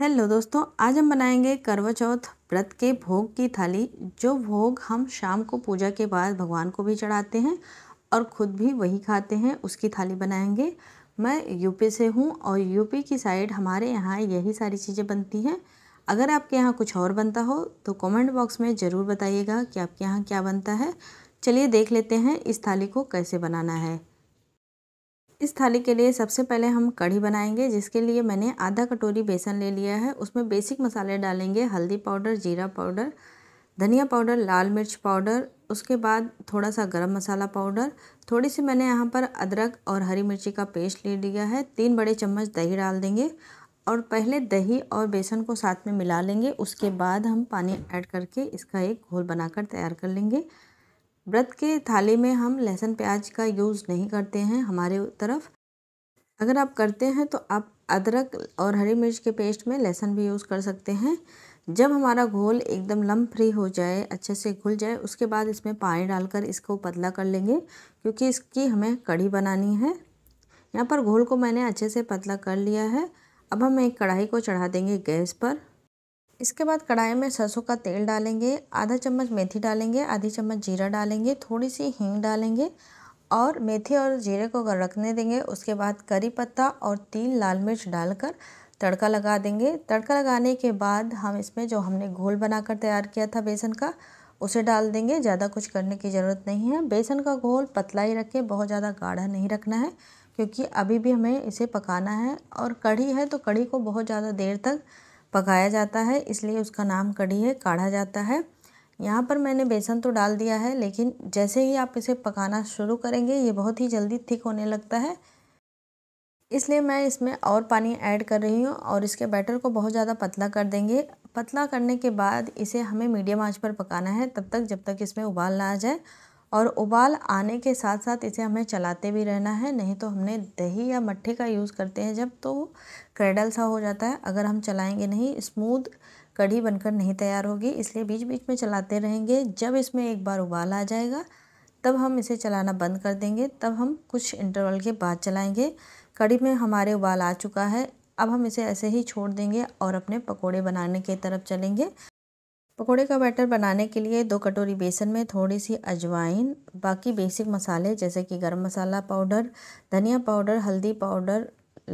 hello दोस्तों आज हम बनाएंगे करवा चौथ व्रत के भोग की थाली जो भोग हम शाम को पूजा के बाद भगवान को भी चढ़ाते हैं और ख़ुद भी वही खाते हैं उसकी थाली बनाएंगे मैं यूपी से हूँ और यूपी की साइड हमारे यहाँ यही सारी चीज़ें बनती हैं अगर आपके यहाँ कुछ और बनता हो तो कमेंट बॉक्स में ज़रूर बताइएगा कि आपके यहाँ क्या बनता है चलिए देख लेते हैं इस थाली को कैसे बनाना है इस थाली के लिए सबसे पहले हम कढ़ी बनाएंगे जिसके लिए मैंने आधा कटोरी बेसन ले लिया है उसमें बेसिक मसाले डालेंगे हल्दी पाउडर जीरा पाउडर धनिया पाउडर लाल मिर्च पाउडर उसके बाद थोड़ा सा गरम मसाला पाउडर थोड़ी सी मैंने यहाँ पर अदरक और हरी मिर्ची का पेस्ट ले लिया है तीन बड़े चम्मच दही डाल देंगे और पहले दही और बेसन को साथ में मिला लेंगे उसके बाद हम पानी ऐड करके इसका एक घोल बनाकर तैयार कर लेंगे व्रत के थाली में हम लहसुन प्याज का यूज़ नहीं करते हैं हमारे तरफ अगर आप करते हैं तो आप अदरक और हरी मिर्च के पेस्ट में लहसुन भी यूज़ कर सकते हैं जब हमारा घोल एकदम लम फ्री हो जाए अच्छे से घुल जाए उसके बाद इसमें पानी डालकर इसको पतला कर लेंगे क्योंकि इसकी हमें कढ़ी बनानी है यहाँ पर घोल को मैंने अच्छे से पतला कर लिया है अब हम एक कढ़ाई को चढ़ा देंगे गैस पर इसके बाद कढ़ाई में सरसों का तेल डालेंगे आधा चम्मच मेथी डालेंगे आधी चम्मच जीरा डालेंगे थोड़ी सी हींग डालेंगे और मेथी और जीरे को अगर रखने देंगे उसके बाद करी पत्ता और तीन लाल मिर्च डालकर तड़का लगा देंगे तड़का लगाने के बाद हम इसमें जो हमने घोल बनाकर तैयार किया था बेसन का उसे डाल देंगे ज़्यादा कुछ करने की ज़रूरत नहीं है बेसन का घोल पतला ही रखें बहुत ज़्यादा गाढ़ा नहीं रखना है क्योंकि अभी भी हमें इसे पकाना है और कढ़ी है तो कढ़ी को बहुत ज़्यादा देर तक पकाया जाता है इसलिए उसका नाम कढ़ी है काढ़ा जाता है यहाँ पर मैंने बेसन तो डाल दिया है लेकिन जैसे ही आप इसे पकाना शुरू करेंगे ये बहुत ही जल्दी थिक होने लगता है इसलिए मैं इसमें और पानी ऐड कर रही हूँ और इसके बैटर को बहुत ज़्यादा पतला कर देंगे पतला करने के बाद इसे हमें मीडियम आंच पर पकाना है तब तक जब तक इसमें उबाल ना आ जाए और उबाल आने के साथ साथ इसे हमें चलाते भी रहना है नहीं तो हमने दही या मट्ठे का यूज़ करते हैं जब तो क्रेडल सा हो जाता है अगर हम चलाएंगे नहीं स्मूद कढ़ी बनकर नहीं तैयार होगी इसलिए बीच बीच में चलाते रहेंगे जब इसमें एक बार उबाल आ जाएगा तब हम इसे चलाना बंद कर देंगे तब हम कुछ इंटरवल के बाद चलाएँगे कढ़ी में हमारे उबाल आ चुका है अब हम इसे ऐसे ही छोड़ देंगे और अपने पकोड़े बनाने की तरफ चलेंगे पकोड़े का बैटर बनाने के लिए दो कटोरी बेसन में थोड़ी सी अजवाइन बाकी बेसिक मसाले जैसे कि गरम मसाला पाउडर धनिया पाउडर हल्दी पाउडर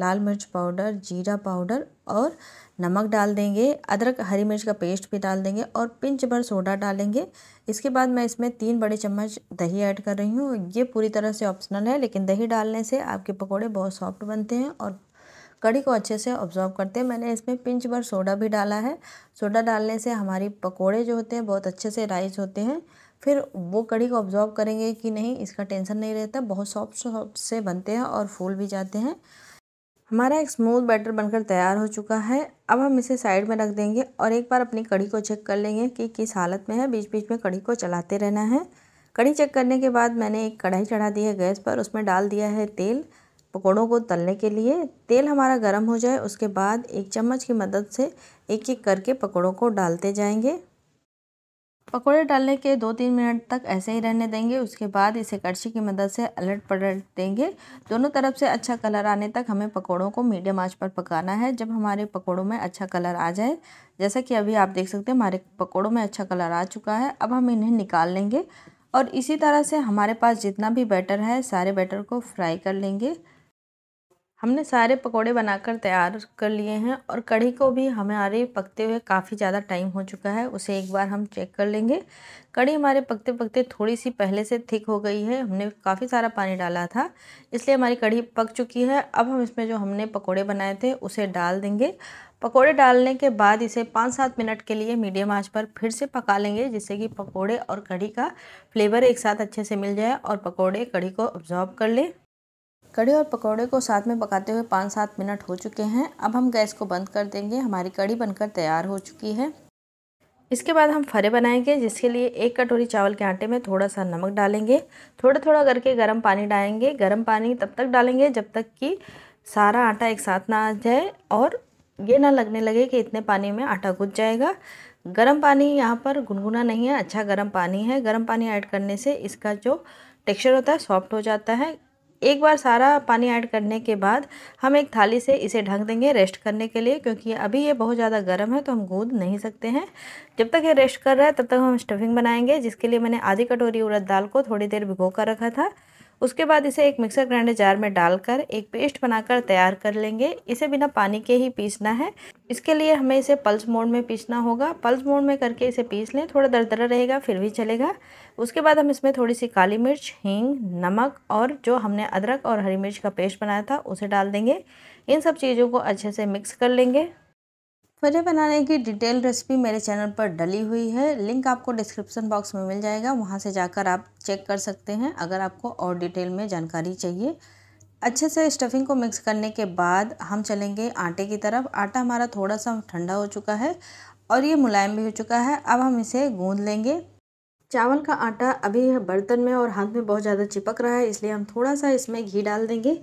लाल मिर्च पाउडर जीरा पाउडर और नमक डाल देंगे अदरक हरी मिर्च का पेस्ट भी डाल देंगे और पिंच भर सोडा डालेंगे इसके बाद मैं इसमें तीन बड़े चम्मच दही ऐड कर रही हूँ ये पूरी तरह से ऑप्शनल है लेकिन दही डालने से आपके पकोड़े बहुत सॉफ्ट बनते हैं और कड़ी को अच्छे से ऑब्जॉर्व करते हैं मैंने इसमें पिंच भर सोडा भी डाला है सोडा डालने से हमारी पकोड़े जो होते हैं बहुत अच्छे से राइज होते हैं फिर वो कड़ी को ऑब्जॉर्व करेंगे कि नहीं इसका टेंशन नहीं रहता बहुत सॉफ्ट सॉफ्ट से बनते हैं और फूल भी जाते हैं हमारा एक स्मूथ बैटर बनकर तैयार हो चुका है अब हम इसे साइड में रख देंगे और एक बार अपनी कड़ी को चेक कर लेंगे कि किस हालत में है बीच बीच में कड़ी को चलाते रहना है कड़ी चेक करने के बाद मैंने एक कढ़ाई चढ़ा दी है गैस पर उसमें डाल दिया है तेल पकौड़ों को तलने के लिए तेल हमारा गर्म हो जाए उसके बाद एक चम्मच की मदद से एक एक करके पकौड़ों को डालते जाएंगे पकौड़े डालने के दो तीन मिनट तक ऐसे ही रहने देंगे उसके बाद इसे कड़छी की मदद से अलट पलट देंगे दोनों तरफ से अच्छा कलर आने तक हमें पकौड़ों को मीडियम आंच पर पकाना है जब हमारे पकौड़ों में अच्छा कलर आ जाए जैसा कि अभी आप देख सकते हैं हमारे पकौड़ों में अच्छा कलर आ चुका है अब हम इन्हें निकाल लेंगे और इसी तरह से हमारे पास जितना भी बैटर है सारे बैटर को फ्राई कर लेंगे हमने सारे पकोड़े बनाकर तैयार कर लिए हैं और कढ़ी को भी हमारे पकते हुए काफ़ी ज़्यादा टाइम हो चुका है उसे एक बार हम चेक कर लेंगे कढ़ी हमारे पकते पकते थोड़ी सी पहले से थिक हो गई है हमने काफ़ी सारा पानी डाला था इसलिए हमारी कढ़ी पक चुकी है अब हम इसमें जो हमने पकोड़े बनाए थे उसे डाल देंगे पकोड़े डालने के बाद इसे पाँच सात मिनट के लिए मीडियम आँच पर फिर से पका लेंगे जिससे कि पकौड़े और कढ़ी का फ्लेवर एक साथ अच्छे से मिल जाए और पकौड़े कढ़ी को ऑब्जॉर्व कर लें कड़ी और पकौड़े को साथ में पकाते हुए पाँच सात मिनट हो चुके हैं अब हम गैस को बंद कर देंगे हमारी कड़ी बनकर तैयार हो चुकी है इसके बाद हम फरे बनाएंगे जिसके लिए एक कटोरी चावल के आटे में थोड़ा सा नमक डालेंगे थोड़ा थोड़ा करके गर्म पानी डालेंगे गर्म पानी तब तक डालेंगे जब तक कि सारा आटा एक साथ ना आ जाए और ये ना लगने लगे कि इतने पानी में आटा घुस जाएगा गर्म पानी यहाँ पर गुनगुना नहीं है अच्छा गर्म पानी है गर्म पानी ऐड करने से इसका जो टेक्सचर होता है सॉफ्ट हो जाता है एक बार सारा पानी ऐड करने के बाद हम एक थाली से इसे ढक देंगे रेस्ट करने के लिए क्योंकि अभी ये बहुत ज़्यादा गर्म है तो हम गूंद नहीं सकते हैं जब तक ये रेस्ट कर रहा है तब तक हम स्टफिंग बनाएंगे जिसके लिए मैंने आधी कटोरी उड़द दाल को थोड़ी देर भिगो कर रखा था उसके बाद इसे एक मिक्सर ग्राइंडर जार में डालकर एक पेस्ट बनाकर तैयार कर लेंगे इसे बिना पानी के ही पीसना है इसके लिए हमें इसे पल्स मोड में पीसना होगा पल्स मोड में करके इसे पीस लें थोड़ा दरदरा रहेगा फिर भी चलेगा उसके बाद हम इसमें थोड़ी सी काली मिर्च हींग नमक और जो हमने अदरक और हरी मिर्च का पेस्ट बनाया था उसे डाल देंगे इन सब चीज़ों को अच्छे से मिक्स कर लेंगे फजे बनाने की डिटेल रेसिपी मेरे चैनल पर डली हुई है लिंक आपको डिस्क्रिप्शन बॉक्स में मिल जाएगा वहाँ से जाकर आप चेक कर सकते हैं अगर आपको और डिटेल में जानकारी चाहिए अच्छे से स्टफिंग को मिक्स करने के बाद हम चलेंगे आटे की तरफ आटा हमारा थोड़ा सा ठंडा हो चुका है और ये मुलायम भी हो चुका है अब हम इसे गूंद लेंगे चावल का आटा अभी बर्तन में और हाथ में बहुत ज़्यादा चिपक रहा है इसलिए हम थोड़ा सा इसमें घी डाल देंगे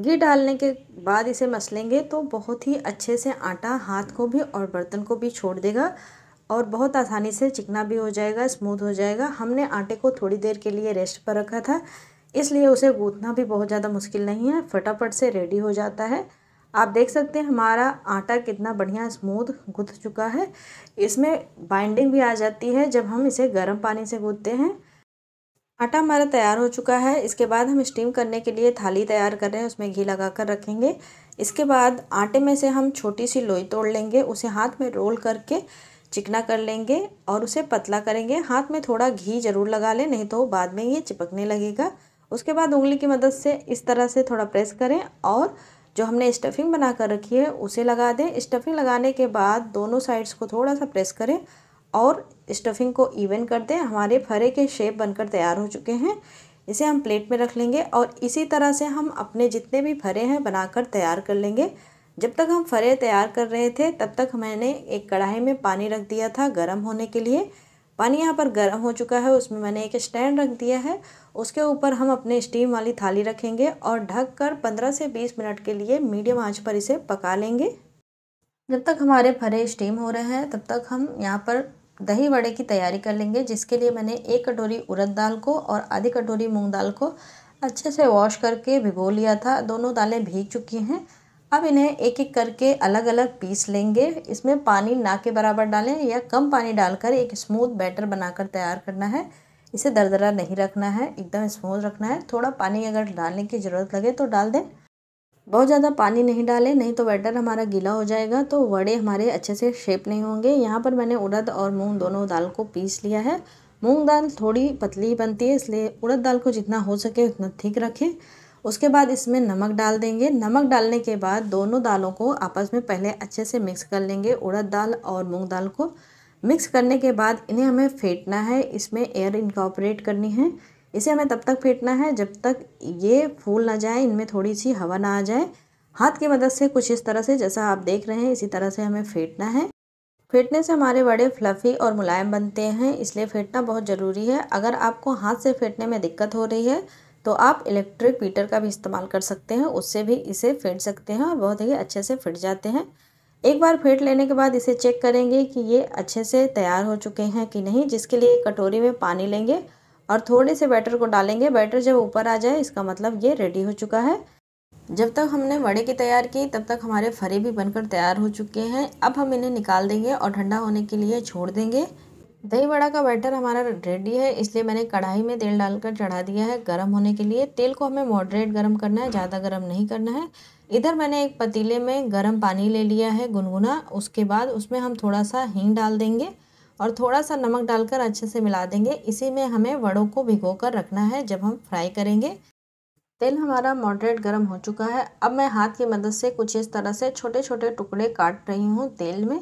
घी डालने के बाद इसे मसलेंगे तो बहुत ही अच्छे से आटा हाथ को भी और बर्तन को भी छोड़ देगा और बहुत आसानी से चिकना भी हो जाएगा स्मूथ हो जाएगा हमने आटे को थोड़ी देर के लिए रेस्ट पर रखा था इसलिए उसे गूँथना भी बहुत ज़्यादा मुश्किल नहीं है फटाफट से रेडी हो जाता है आप देख सकते हैं हमारा आटा कितना बढ़िया स्मूथ गुथ चुका है इसमें बाइंडिंग भी आ जाती है जब हम इसे गर्म पानी से गूँधते हैं आटा हमारा तैयार हो चुका है इसके बाद हम स्टीम करने के लिए थाली तैयार कर रहे हैं उसमें घी लगा कर रखेंगे इसके बाद आटे में से हम छोटी सी लोई तोड़ लेंगे उसे हाथ में रोल करके चिकना कर लेंगे और उसे पतला करेंगे हाथ में थोड़ा घी ज़रूर लगा लें नहीं तो बाद में ये चिपकने लगेगा उसके बाद उंगली की मदद से इस तरह से थोड़ा प्रेस करें और जो हमने स्टफिंग बना कर रखी है उसे लगा दें स्टफिंग लगाने के बाद दोनों साइड्स को थोड़ा सा प्रेस करें और स्टफिंग को इवन कर दें हमारे फरे के शेप बनकर तैयार हो चुके हैं इसे हम प्लेट में रख लेंगे और इसी तरह से हम अपने जितने भी फरे हैं बनाकर तैयार कर लेंगे जब तक हम फरे तैयार कर रहे थे तब तक मैंने एक कढ़ाई में पानी रख दिया था गर्म होने के लिए पानी यहाँ पर गर्म हो चुका है उसमें मैंने एक स्टैंड रख दिया है उसके ऊपर हम अपने स्टीम वाली थाली रखेंगे और ढक कर पंद्रह से बीस मिनट के लिए मीडियम आँच पर इसे पका लेंगे जब तक हमारे भरे स्टीम हो रहे हैं तब तक हम यहाँ पर दही वड़े की तैयारी कर लेंगे जिसके लिए मैंने एक कटोरी उड़द दाल को और आधी कटोरी मूंग दाल को अच्छे से वॉश करके भिगो लिया था दोनों दालें भीग चुकी हैं अब इन्हें एक एक करके अलग अलग पीस लेंगे इसमें पानी ना के बराबर डालें या कम पानी डालकर एक स्मूथ बैटर बनाकर तैयार करना है इसे दरदरा नहीं रखना है एकदम स्मूथ रखना है थोड़ा पानी अगर डालने की ज़रूरत लगे तो डाल दें बहुत ज़्यादा पानी नहीं डालें नहीं तो बैटर हमारा गीला हो जाएगा तो वड़े हमारे अच्छे से शेप नहीं होंगे यहाँ पर मैंने उड़द और मूंग दोनों दाल को पीस लिया है मूंग दाल थोड़ी पतली बनती है इसलिए उड़द दाल को जितना हो सके उतना ठीक रखें उसके बाद इसमें नमक डाल देंगे नमक डालने के बाद दोनों दालों को आपस में पहले अच्छे से मिक्स कर लेंगे उड़द दाल और मूंग दाल को मिक्स करने के बाद इन्हें हमें फेंटना है इसमें एयर इनकॉपरेट करनी है इसे हमें तब तक फेंटना है जब तक ये फूल ना जाए इनमें थोड़ी सी हवा ना आ जाए हाथ की मदद से कुछ इस तरह से जैसा आप देख रहे हैं इसी तरह से हमें फेंटना है फेंटने से हमारे बड़े फ्लफ़ी और मुलायम बनते हैं इसलिए फेंटना बहुत ज़रूरी है अगर आपको हाथ से फेंटने में दिक्कत हो रही है तो आप इलेक्ट्रिक पीटर का भी इस्तेमाल कर सकते हैं उससे भी इसे फेंट सकते हैं और बहुत ही अच्छे से फिट जाते हैं एक बार फेंट लेने के बाद इसे चेक करेंगे कि ये अच्छे से तैयार हो चुके हैं कि नहीं जिसके लिए कटोरी में पानी लेंगे और थोड़े से बैटर को डालेंगे बैटर जब ऊपर आ जाए इसका मतलब ये रेडी हो चुका है जब तक हमने वड़े की तैयार की तब तक हमारे फरे भी बनकर तैयार हो चुके हैं अब हम इन्हें निकाल देंगे और ठंडा होने के लिए छोड़ देंगे दही वड़ा का बैटर हमारा रेडी है इसलिए मैंने कढ़ाई में तेल डालकर चढ़ा दिया है गर्म होने के लिए तेल को हमें मॉडरेट गर्म करना है ज़्यादा गर्म नहीं करना है इधर मैंने एक पतीले में गर्म पानी ले लिया है गुनगुना उसके बाद उसमें हम थोड़ा सा हींग डाल देंगे और थोड़ा सा नमक डालकर अच्छे से मिला देंगे इसी में हमें वड़ों को भिगो कर रखना है जब हम फ्राई करेंगे तेल हमारा मॉडरेट गर्म हो चुका है अब मैं हाथ की मदद से कुछ इस तरह से छोटे छोटे टुकड़े काट रही हूँ तेल में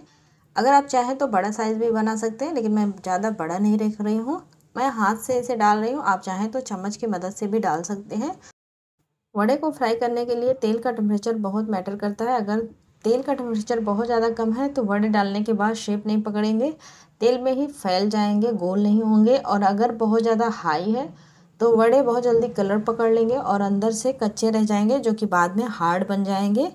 अगर आप चाहें तो बड़ा साइज़ भी बना सकते हैं लेकिन मैं ज़्यादा बड़ा नहीं रख रही हूँ मैं हाथ से इसे डाल रही हूँ आप चाहें तो चम्मच की मदद से भी डाल सकते हैं वड़े को फ्राई करने के लिए तेल का टेम्परेचर बहुत मैटर करता है अगर तेल का टेम्परेचर बहुत ज़्यादा कम है तो वड़े डालने के बाद शेप नहीं पकड़ेंगे तेल में ही फैल जाएंगे गोल नहीं होंगे और अगर बहुत ज़्यादा हाई है तो वड़े बहुत जल्दी कलर पकड़ लेंगे और अंदर से कच्चे रह जाएंगे जो कि बाद में हार्ड बन जाएंगे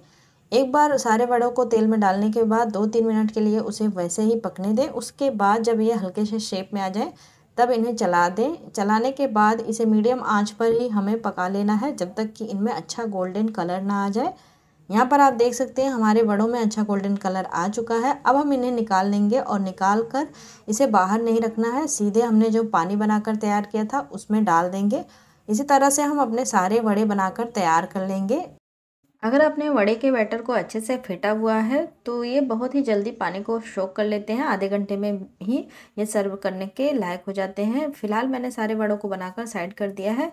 एक बार सारे वड़ों को तेल में डालने के बाद दो तीन मिनट के लिए उसे वैसे ही पकने दें उसके बाद जब ये हल्के से शेप में आ जाए तब इन्हें चला दें चलाने के बाद इसे मीडियम आंच पर ही हमें पका लेना है जब तक कि इनमें अच्छा गोल्डन कलर ना आ जाए यहाँ पर आप देख सकते हैं हमारे वड़ों में अच्छा गोल्डन कलर आ चुका है अब हम इन्हें निकाल लेंगे और निकाल कर इसे बाहर नहीं रखना है सीधे हमने जो पानी बनाकर तैयार किया था उसमें डाल देंगे इसी तरह से हम अपने सारे वड़े बनाकर तैयार कर लेंगे अगर आपने वड़े के बैटर को अच्छे से फेटा हुआ है तो ये बहुत ही जल्दी पानी को शोक कर लेते हैं आधे घंटे में ही ये सर्व करने के लायक हो जाते हैं फिलहाल मैंने सारे वड़ों को बनाकर साइड कर दिया है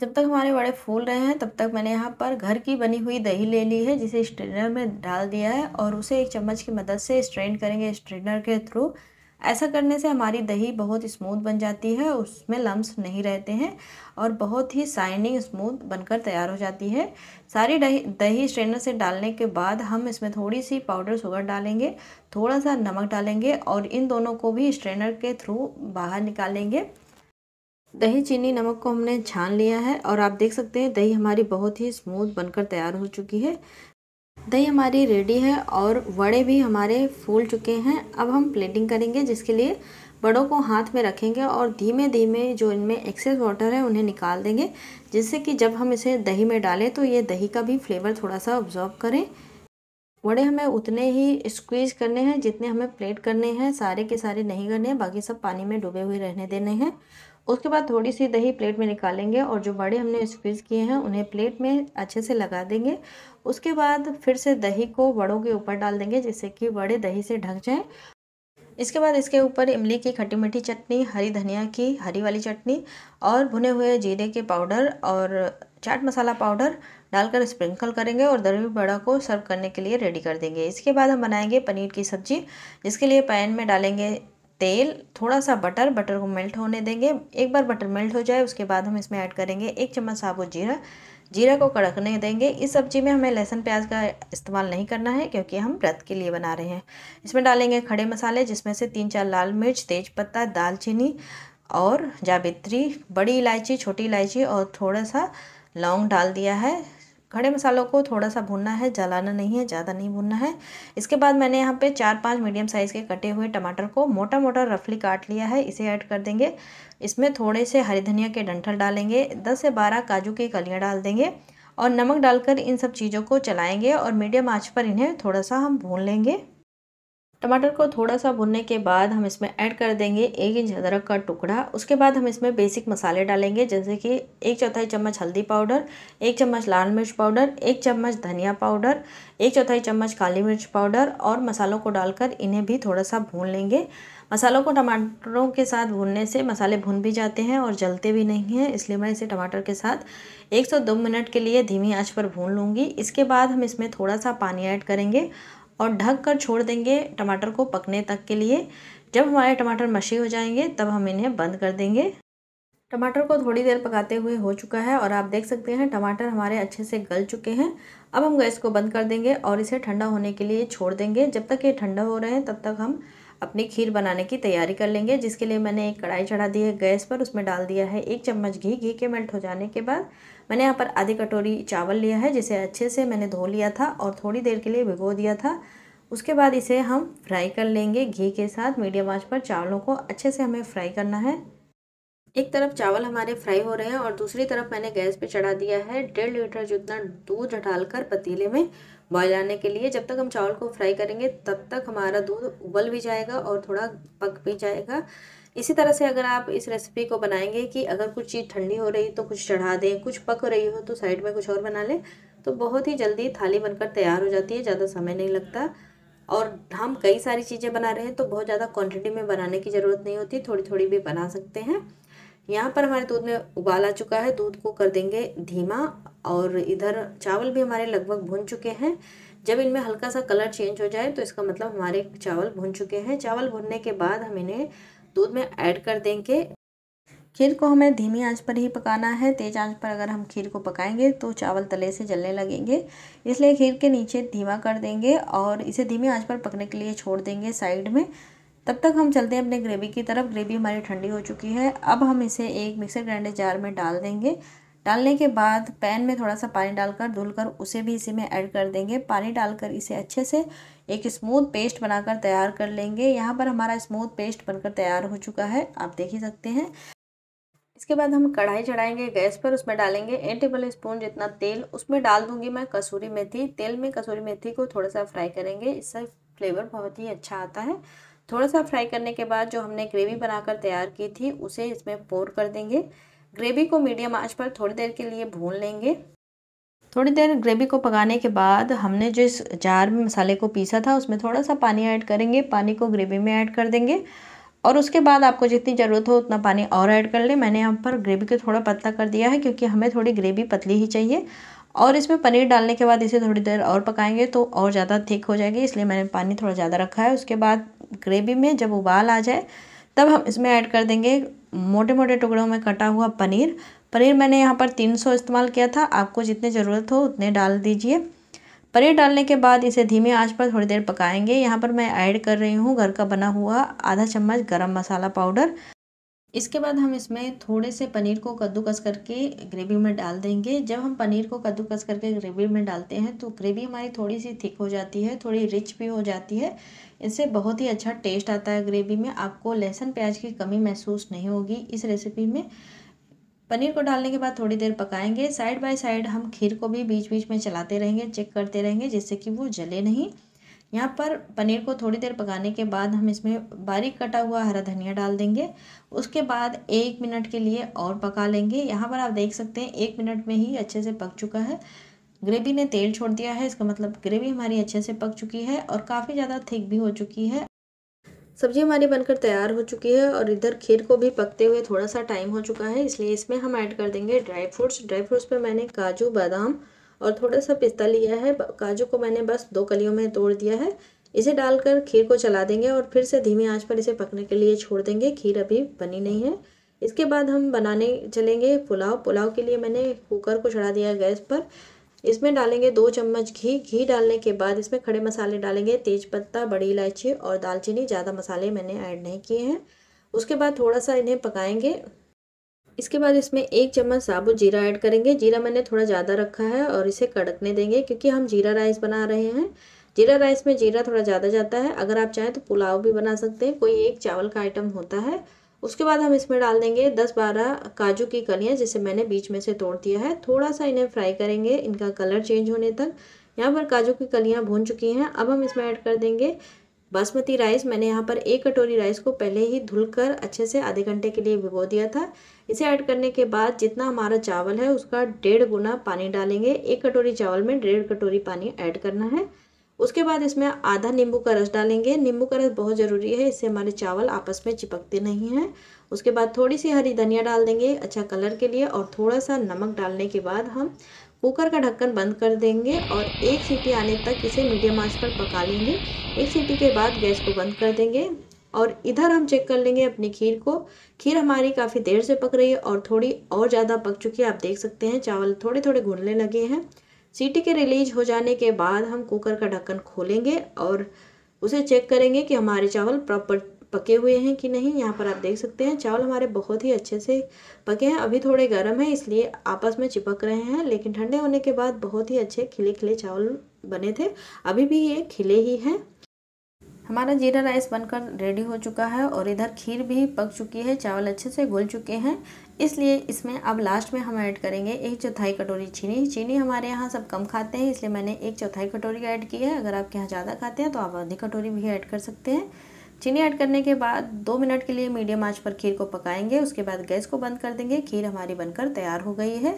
जब तक हमारे वड़े फूल रहे हैं तब तक मैंने यहाँ पर घर की बनी हुई दही ले ली है जिसे स्ट्रेनर में डाल दिया है और उसे एक चम्मच की मदद से स्ट्रेन करेंगे स्ट्रेनर के थ्रू ऐसा करने से हमारी दही बहुत स्मूथ बन जाती है उसमें लम्स नहीं रहते हैं और बहुत ही साइनिंग स्मूथ बनकर तैयार हो जाती है सारी दही दही स्ट्रेनर से डालने के बाद हम इसमें थोड़ी सी पाउडर शुगर डालेंगे थोड़ा सा नमक डालेंगे और इन दोनों को भी स्ट्रेनर के थ्रू बाहर निकालेंगे दही चीनी नमक को हमने छान लिया है और आप देख सकते हैं दही हमारी बहुत ही स्मूथ बनकर तैयार हो चुकी है दही हमारी रेडी है और वड़े भी हमारे फूल चुके हैं अब हम प्लेटिंग करेंगे जिसके लिए बड़ों को हाथ में रखेंगे और धीमे धीमे जो इनमें एक्सेस वाटर है उन्हें निकाल देंगे जिससे कि जब हम इसे दही में डालें तो ये दही का भी फ्लेवर थोड़ा सा ऑब्जॉर्व करें वड़े हमें उतने ही स्क्वीज करने हैं जितने हमें प्लेट करने हैं सारे के सारे नहीं करने हैं बाकी सब पानी में डूबे हुए रहने देने हैं उसके बाद थोड़ी सी दही प्लेट में निकालेंगे और जो बड़े हमने स्क्वीज किए हैं उन्हें प्लेट में अच्छे से लगा देंगे उसके बाद फिर से दही को बड़ों के ऊपर डाल देंगे जिससे कि बड़े दही से ढक जाएं इसके बाद इसके ऊपर इमली की खट्टी मीठी चटनी हरी धनिया की हरी वाली चटनी और भुने हुए जीरे के पाउडर और चाट मसाला पाउडर डालकर स्प्रिंकल करेंगे और दरवी बड़ा को सर्व करने के लिए रेडी कर देंगे इसके बाद हम बनाएंगे पनीर की सब्ज़ी जिसके लिए पैन में डालेंगे तेल थोड़ा सा बटर बटर को मेल्ट होने देंगे एक बार बटर मेल्ट हो जाए उसके बाद हम इसमें ऐड करेंगे एक चम्मच साबुत जीरा जीरा को कड़कने देंगे इस सब्ज़ी में हमें लहसुन प्याज का इस्तेमाल नहीं करना है क्योंकि हम व्रत के लिए बना रहे हैं इसमें डालेंगे खड़े मसाले जिसमें से तीन चार लाल मिर्च तेज पत्ता दालचीनी और जावित्री बड़ी इलायची छोटी इलायची और थोड़ा सा लौंग डाल दिया है खड़े मसालों को थोड़ा सा भुनना है जलाना नहीं है ज़्यादा नहीं भुनना है इसके बाद मैंने यहाँ पे चार पांच मीडियम साइज़ के कटे हुए टमाटर को मोटा मोटा रफली काट लिया है इसे ऐड कर देंगे इसमें थोड़े से हरी धनिया के डंठल डालेंगे दस से बारह काजू की कलियाँ डाल देंगे और नमक डालकर इन सब चीज़ों को चलाएँगे और मीडियम आँच पर इन्हें थोड़ा सा हम भून लेंगे टमाटर को थोड़ा सा भुनने के बाद हम इसमें ऐड कर देंगे एक इंच अदरक का टुकड़ा उसके बाद हम इसमें बेसिक मसाले डालेंगे जैसे कि एक चौथाई चम्मच हल्दी पाउडर एक चम्मच लाल मिर्च पाउडर एक चम्मच धनिया पाउडर एक चौथाई चम्मच काली मिर्च पाउडर और मसालों को डालकर इन्हें भी थोड़ा सा भून लेंगे मसालों को टमाटरों के साथ भूनने से मसाले भून भी जाते हैं और जलते भी नहीं हैं इसलिए मैं इसे टमाटर के साथ एक सौ दो मिनट के लिए धीमी आंच पर भून लूँगी इसके बाद हम इसमें थोड़ा सा पानी ऐड करेंगे और ढक कर छोड़ देंगे टमाटर को पकने तक के लिए जब हमारे टमाटर मशी हो जाएंगे तब हम इन्हें बंद कर देंगे टमाटर को थोड़ी देर पकाते हुए हो चुका है और आप देख सकते हैं टमाटर हमारे अच्छे से गल चुके हैं अब हम गैस को बंद कर देंगे और इसे ठंडा होने के लिए छोड़ देंगे जब तक ये ठंडा हो रहे हैं तब तक हम अपनी खीर बनाने की तैयारी कर लेंगे जिसके लिए मैंने एक कढ़ाई चढ़ा दी है गैस पर उसमें डाल दिया है एक चम्मच घी घी के मेल्ट हो जाने के बाद मैंने यहाँ पर आधी कटोरी चावल लिया है जिसे अच्छे से मैंने धो लिया था और थोड़ी देर के लिए भिगो दिया था उसके बाद इसे हम फ्राई कर लेंगे घी के साथ मीडियम आंच पर चावलों को अच्छे से हमें फ्राई करना है एक तरफ चावल हमारे फ्राई हो रहे हैं और दूसरी तरफ मैंने गैस पे चढ़ा दिया है डेढ़ लीटर जितना दूध डालकर पतीले में बॉयल आने के लिए जब तक हम चावल को फ्राई करेंगे तब तक हमारा दूध उबल भी जाएगा और थोड़ा पक भी जाएगा इसी तरह से अगर आप इस रेसिपी को बनाएंगे कि अगर कुछ चीज़ ठंडी हो रही तो कुछ चढ़ा दें कुछ पक रही हो तो साइड में कुछ और बना लें तो बहुत ही जल्दी थाली बनकर तैयार हो जाती है ज़्यादा समय नहीं लगता और हम कई सारी चीज़ें बना रहे हैं तो बहुत ज़्यादा क्वान्टिटी में बनाने की ज़रूरत नहीं होती थोड़ी थोड़ी भी बना सकते हैं यहाँ पर हमारे दूध में उबाल आ चुका है दूध को कर देंगे धीमा और इधर चावल भी हमारे लगभग भुन चुके हैं जब इनमें हल्का सा कलर चेंज हो जाए तो इसका मतलब हमारे चावल भुन चुके हैं चावल भुनने के बाद हम इन्हें दूध में ऐड कर देंगे खीर को हमें धीमी आंच पर ही पकाना है तेज़ आंच पर अगर हम खीर को पकाएंगे तो चावल तले से जलने लगेंगे इसलिए खीर के नीचे धीमा कर देंगे और इसे धीमी आंच पर पकने के लिए छोड़ देंगे साइड में तब तक हम चलते हैं अपने ग्रेवी की तरफ ग्रेवी हमारी ठंडी हो चुकी है अब हम इसे एक मिक्सर ग्राइंडर जार में डाल देंगे डालने के बाद पैन में थोड़ा सा पानी डालकर धुलकर उसे भी इसी में ऐड कर देंगे पानी डालकर इसे अच्छे से एक स्मूथ पेस्ट बनाकर तैयार कर लेंगे यहाँ पर हमारा स्मूथ पेस्ट बनकर तैयार हो चुका है आप देख ही सकते हैं इसके बाद हम कढ़ाई चढ़ाएंगे गैस पर उसमें डालेंगे एक टेबल स्पून जितना तेल उसमें डाल दूंगी मैं कसूरी मेथी तेल में कसूरी मेथी को थोड़ा सा फ्राई करेंगे इससे फ्लेवर बहुत ही अच्छा आता है थोड़ा सा फ्राई करने के बाद जो हमने ग्रेवी बनाकर तैयार की थी उसे इसमें पोर कर देंगे ग्रेवी को मीडियम आंच पर थोड़ी देर के लिए भून लेंगे थोड़ी देर ग्रेवी को पकाने के बाद हमने जिस जार में मसाले को पीसा था उसमें थोड़ा सा पानी ऐड करेंगे पानी को ग्रेवी में ऐड कर देंगे और उसके बाद आपको जितनी ज़रूरत हो उतना पानी और ऐड कर लें मैंने यहाँ पर ग्रेवी को थोड़ा पतला कर दिया है क्योंकि हमें थोड़ी ग्रेवी पतली ही चाहिए और इसमें पनीर डालने के बाद इसे थोड़ी देर और पकाएंगे तो और ज़्यादा थिक हो जाएगी इसलिए मैंने पानी थोड़ा ज़्यादा रखा है उसके बाद ग्रेवी में जब उबाल आ जाए तब हम इसमें ऐड कर देंगे मोटे मोटे टुकड़ों में कटा हुआ पनीर पनीर मैंने यहाँ पर 300 इस्तेमाल किया था आपको जितने ज़रूरत हो उतने डाल दीजिए पनीर डालने के बाद इसे धीमे आंच पर थोड़ी देर पकाएंगे यहाँ पर मैं ऐड कर रही हूँ घर का बना हुआ आधा चम्मच गरम मसाला पाउडर इसके बाद हम इसमें थोड़े से पनीर को कद्दूकस करके ग्रेवी में डाल देंगे जब हम पनीर को कद्दूकस करके ग्रेवी में डालते हैं तो ग्रेवी हमारी थोड़ी सी थिक हो जाती है थोड़ी रिच भी हो जाती है इससे बहुत ही अच्छा टेस्ट आता है ग्रेवी में आपको लहसुन प्याज की कमी महसूस नहीं होगी इस रेसिपी में पनीर को डालने के बाद थोड़ी देर पकाएंगे साइड बाय साइड हम खीर को भी बीच बीच में चलाते रहेंगे चेक करते रहेंगे जिससे कि वो जले नहीं यहाँ पर पनीर को थोड़ी देर पकाने के बाद हम इसमें बारीक कटा हुआ हरा धनिया डाल देंगे उसके बाद एक मिनट के लिए और पका लेंगे यहाँ पर आप देख सकते हैं एक मिनट में ही अच्छे से पक चुका है ग्रेवी ने तेल छोड़ दिया है इसका मतलब ग्रेवी हमारी अच्छे से पक चुकी है और काफ़ी ज़्यादा थिक भी हो चुकी है सब्जी हमारी बनकर तैयार हो चुकी है और इधर खीर को भी पकते हुए थोड़ा सा टाइम हो चुका है इसलिए इसमें हम ऐड कर देंगे ड्राई फ्रूट्स ड्राई फ्रूट्स पे मैंने काजू बादाम और थोड़ा सा पिस्ता लिया है काजू को मैंने बस दो कलियों में तोड़ दिया है इसे डालकर खीर को चला देंगे और फिर से धीमी आंच पर इसे पकने के लिए छोड़ देंगे खीर अभी बनी नहीं है इसके बाद हम बनाने चलेंगे पुलाव पुलाव के लिए मैंने कुकर को चढ़ा दिया गैस पर इसमें डालेंगे दो चम्मच घी घी डालने के बाद इसमें खड़े मसाले डालेंगे तेज पत्ता बड़ी इलायची और दालचीनी ज़्यादा मसाले मैंने ऐड नहीं किए हैं उसके बाद थोड़ा सा इन्हें पकाएंगे इसके बाद इसमें एक चम्मच साबुत जीरा ऐड करेंगे जीरा मैंने थोड़ा ज़्यादा रखा है और इसे कड़कने देंगे क्योंकि हम जीरा राइस बना रहे हैं जीरा राइस में जीरा थोड़ा ज़्यादा जाता है अगर आप चाहें तो पुलाव भी बना सकते हैं कोई एक चावल का आइटम होता है उसके बाद हम इसमें डाल देंगे दस बारह काजू की कलियाँ जिसे मैंने बीच में से तोड़ दिया है थोड़ा सा इन्हें फ्राई करेंगे इनका कलर चेंज होने तक यहाँ पर काजू की कलियाँ भून चुकी हैं अब हम इसमें ऐड कर देंगे बासमती राइस मैंने यहाँ पर एक कटोरी राइस को पहले ही धुलकर अच्छे से आधे घंटे के लिए भिगो दिया था इसे ऐड करने के बाद जितना हमारा चावल है उसका डेढ़ गुना पानी डालेंगे एक कटोरी चावल में डेढ़ कटोरी पानी ऐड करना है उसके बाद इसमें आधा नींबू का रस डालेंगे नींबू का रस बहुत ज़रूरी है इससे हमारे चावल आपस में चिपकते नहीं हैं उसके बाद थोड़ी सी हरी धनिया डाल देंगे अच्छा कलर के लिए और थोड़ा सा नमक डालने के बाद हम कुकर का ढक्कन बंद कर देंगे और एक सीटी आने तक इसे मीडियम आंच पर पका लेंगे एक सीटी के बाद गैस को बंद कर देंगे और इधर हम चेक कर लेंगे अपनी खीर को खीर हमारी काफ़ी देर से पक रही है और थोड़ी और ज़्यादा पक चुकी है आप देख सकते हैं चावल थोड़े थोड़े घुलने लगे हैं सीटी के रिलीज हो जाने के बाद हम कुकर का ढक्कन खोलेंगे और उसे चेक करेंगे कि हमारे चावल प्रॉपर पके हुए हैं कि नहीं यहाँ पर आप देख सकते हैं चावल हमारे बहुत ही अच्छे से पके हैं अभी थोड़े गर्म हैं इसलिए आपस में चिपक रहे हैं लेकिन ठंडे होने के बाद बहुत ही अच्छे खिले खिले चावल बने थे अभी भी ये खिले ही हैं हमारा जीरा राइस बनकर रेडी हो चुका है और इधर खीर भी पक चुकी है चावल अच्छे से घुल चुके हैं इसलिए इसमें अब लास्ट में हम ऐड करेंगे एक चौथाई कटोरी चीनी चीनी हमारे यहाँ सब कम खाते हैं इसलिए मैंने एक चौथाई कटोरी ऐड की है अगर आपके यहाँ ज़्यादा खाते हैं तो आप आधी कटोरी भी ऐड कर सकते हैं चीनी ऐड करने के बाद दो मिनट के लिए मीडियम आंच पर खीर को पकाएंगे उसके बाद गैस को बंद कर देंगे खीर हमारी बनकर तैयार हो गई है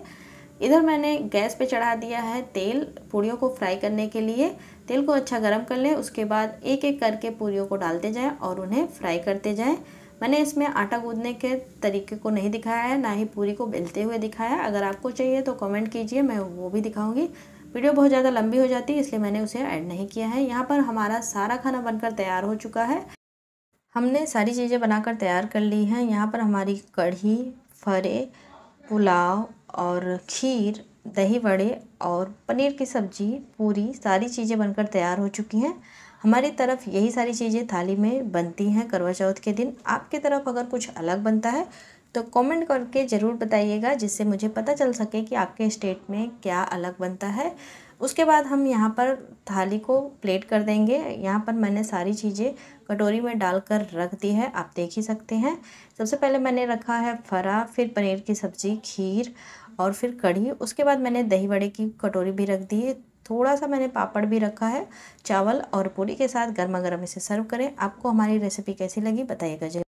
इधर मैंने गैस पे चढ़ा दिया है तेल पूड़ियों को फ्राई करने के लिए तेल को अच्छा गर्म कर लें उसके बाद एक एक करके पूड़ियों को डालते जाएँ और उन्हें फ्राई करते जाएँ मैंने इसमें आटा गूंदने के तरीके को नहीं दिखाया है ना ही पूरी को बेलते हुए दिखाया अगर आपको चाहिए तो कमेंट कीजिए मैं वो भी दिखाऊंगी वीडियो बहुत ज़्यादा लंबी हो जाती है इसलिए मैंने उसे ऐड नहीं किया है यहाँ पर हमारा सारा खाना बनकर तैयार हो चुका है हमने सारी चीज़ें बनाकर तैयार कर ली हैं यहाँ पर हमारी कढ़ी फरे पुलाव और खीर दही वड़े और पनीर की सब्ज़ी पूरी सारी चीज़ें बनकर तैयार हो चुकी हैं हमारी तरफ यही सारी चीज़ें थाली में बनती हैं करवा चौथ के दिन आपकी तरफ अगर कुछ अलग बनता है तो कमेंट करके ज़रूर बताइएगा जिससे मुझे पता चल सके कि आपके स्टेट में क्या अलग बनता है उसके बाद हम यहाँ पर थाली को प्लेट कर देंगे यहाँ पर मैंने सारी चीज़ें कटोरी में डालकर रख दी है आप देख ही सकते हैं सबसे पहले मैंने रखा है फरा फिर पनीर की सब्ज़ी खीर और फिर कढ़ी उसके बाद मैंने दही बड़े की कटोरी भी रख दी है थोड़ा सा मैंने पापड़ भी रखा है चावल और पूरी के साथ गर्मा गर्म इसे सर्व करें आपको हमारी रेसिपी कैसी लगी बताइएगा जी